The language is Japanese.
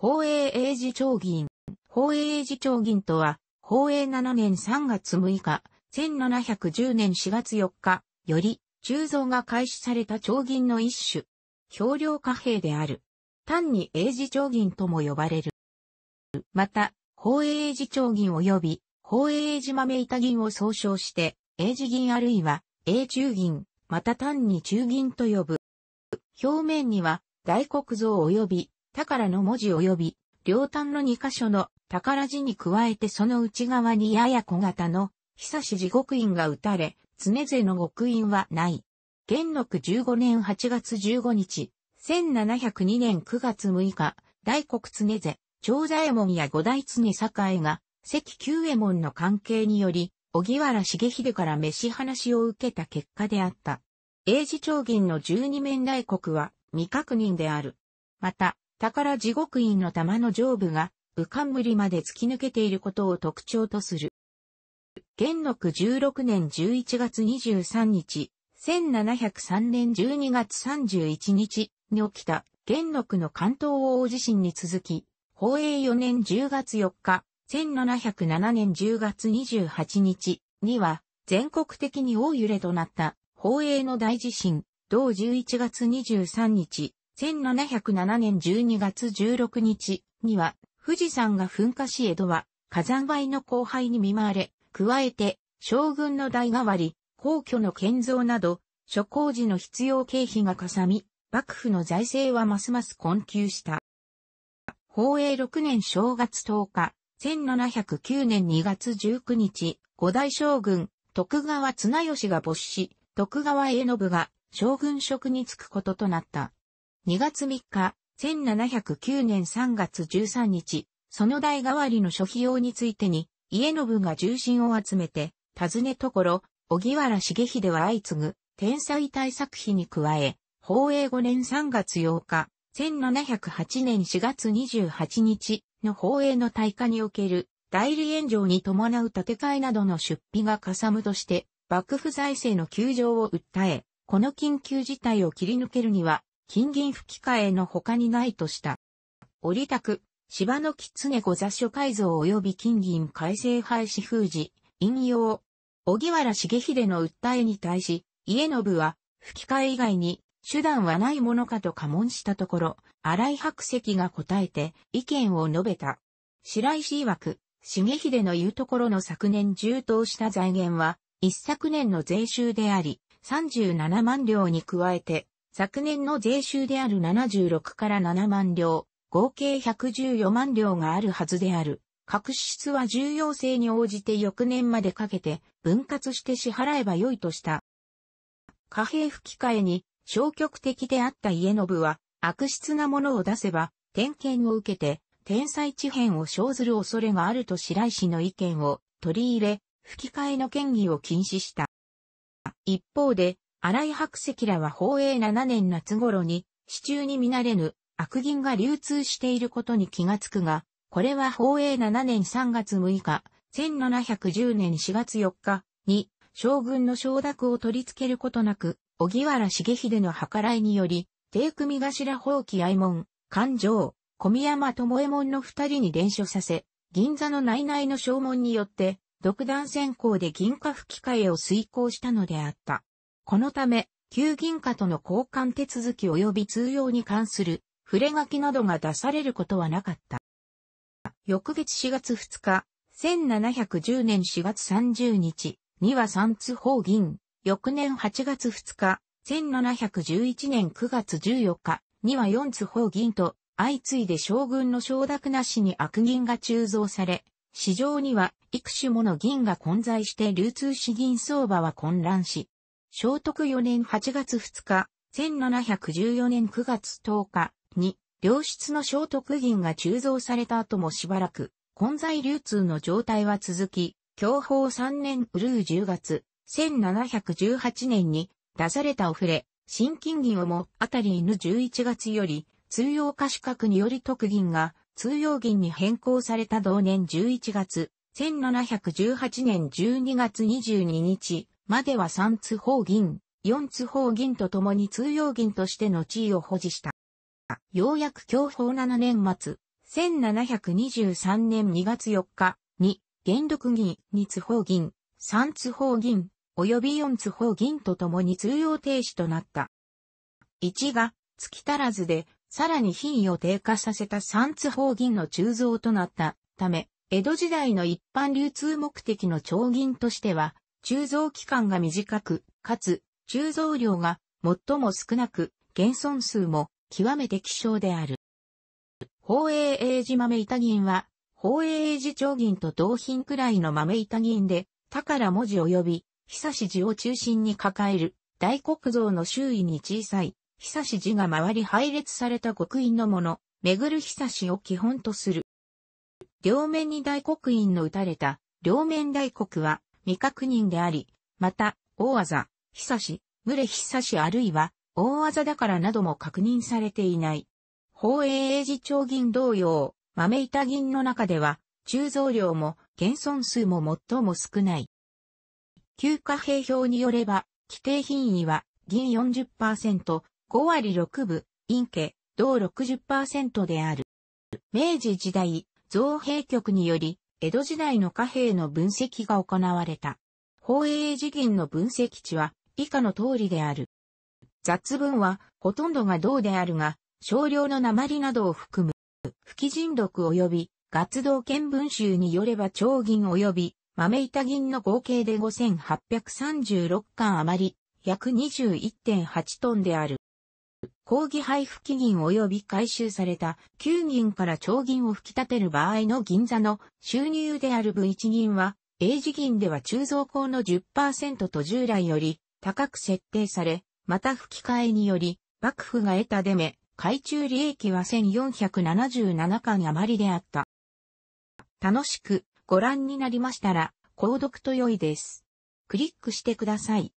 法営英字長議員。法営英字長議員とは、法営7年3月6日、1710年4月4日、より、鋳造が開始された長銀の一種。表量貨幣である。単に英字長銀とも呼ばれる。また、法営英字長銀及び、法営英字豆板銀を総称して、英字銀あるいは、英中銀、また単に中銀と呼ぶ。表面には、大黒像及び宝の文字及び、両端の2箇所の宝字に加えてその内側にやや小型の、久し地獄院が打たれ、常勢の極院はない。元禄15年8月15日、1702年9月6日、大国常勢、長左衛門や五代常栄が、関九衛門の関係により、小木原重秀から飯話を受けた結果であった。英字長銀の十二面大国は未確認である。また、宝地獄院の玉の上部が、武冠まで突き抜けていることを特徴とする。元禄16年11月23日、1703年12月31日に起きた元禄の関東大地震に続き、宝永4年10月4日、1707年10月28日には全国的に大揺れとなった宝永の大地震、同11月23日、1707年12月16日には、富士山が噴火し江戸は火山灰の荒廃に見舞われ、加えて、将軍の代替わり、皇居の建造など、諸工事の必要経費がかさみ、幕府の財政はますます困窮した。宝永6年正月10日、1709年2月19日、五代将軍、徳川綱吉が没し、徳川家信が将軍職に就くこととなった。2月3日、1709年3月13日、その代替わりの諸費用についてに、家信が重心を集めて、尋ねところ、小原茂秀は相次ぐ、天才対策費に加え、法永5年3月8日、1708年4月28日の法永の大火における代理炎上に伴う建て替えなどの出費がかさむとして、幕府財政の窮状を訴え、この緊急事態を切り抜けるには、金銀吹き替えの他にないとした。折く、芝の狐ご雑所改造及び金銀改正廃止封じ、引用。小木原重秀の訴えに対し、家信は、吹き替え以外に、手段はないものかと過問したところ、荒井白石が答えて意見を述べた。白石曰く、重秀の言うところの昨年充当した財源は、一昨年の税収であり、37万両に加えて、昨年の税収である76から7万両、合計114万両があるはずである。各支出は重要性に応じて翌年までかけて分割して支払えばよいとした。貨幣吹き替えに消極的であった家の部は悪質なものを出せば点検を受けて天才地変を生ずる恐れがあると白石の意見を取り入れ、吹き替えの権威を禁止した。一方で、荒井白石らは宝永7年夏頃に、市中に見慣れぬ悪銀が流通していることに気がつくが、これは宝永7年3月6日、1710年4月4日に、将軍の承諾を取り付けることなく、小木原重秀の計らいにより、低組頭放棄愛門、勘定、小宮山智衛門の二人に伝書させ、銀座の内々の証文によって、独断先行で銀貨吹き替えを遂行したのであった。このため、旧銀貨との交換手続き及び通用に関する触れ書きなどが出されることはなかった。翌月4月2日、1710年4月30日には三通法銀、翌年8月2日、1711年9月14日には四通法銀と相次いで将軍の承諾なしに悪銀が鋳造され、市場には幾種もの銀が混在して流通資銀相場は混乱し、聖徳4年8月2日、1714年9月10日に、良質の聖徳銀が鋳造された後もしばらく、混在流通の状態は続き、享保3年ウルー10月、1718年に出されたオフれ、新金銀をもあたり犬1 1月より、通用可視格により特銀が通用銀に変更された同年11月、1718年12月22日、までは三津法銀、四津法銀と共に通用銀としての地位を保持した。ようやく享保7年末、1723年2月4日に、元禄銀、二津法銀、三津法銀、及び四津法銀と共に通用停止となった。1が、月足らずで、さらに品位を低下させた三津法銀の鋳造となったため、江戸時代の一般流通目的の長銀としては、鋳造期間が短く、かつ、鋳造量が最も少なく、減損数も極めて希少である。宝永英字豆板銀は、宝永英字長銀と同品くらいの豆板銀で、宝文字及び、久し字を中心に抱える、大黒像の周囲に小さい、久し字が周り配列された極印のもの、めぐる久しを基本とする。両面に大黒印の打たれた、両面大黒は、未確認であり、また、大技、久し、群れ久しあるいは、大技だからなども確認されていない。宝永英字長銀同様、豆板銀の中では、鋳造量も、現存数も最も少ない。旧貨幣表によれば、規定品位は、銀40%、5割6分、陰家、同60%である。明治時代、造幣局により、江戸時代の貨幣の分析が行われた。宝永寺銀の分析値は以下の通りである。雑文はほとんどが銅であるが、少量の鉛などを含む、不寄人録及び、月道見文集によれば長銀及び豆板銀の合計で5836巻余り、約21.8トンである。抗議配布期限及び回収された9銀から長銀を吹き立てる場合の銀座の収入である部1銀は、英字銀では鋳造工の10%と従来より高く設定され、また吹き替えにより、幕府が得たデメ、海中利益は1477巻余りであった。楽しくご覧になりましたら、購読と良いです。クリックしてください。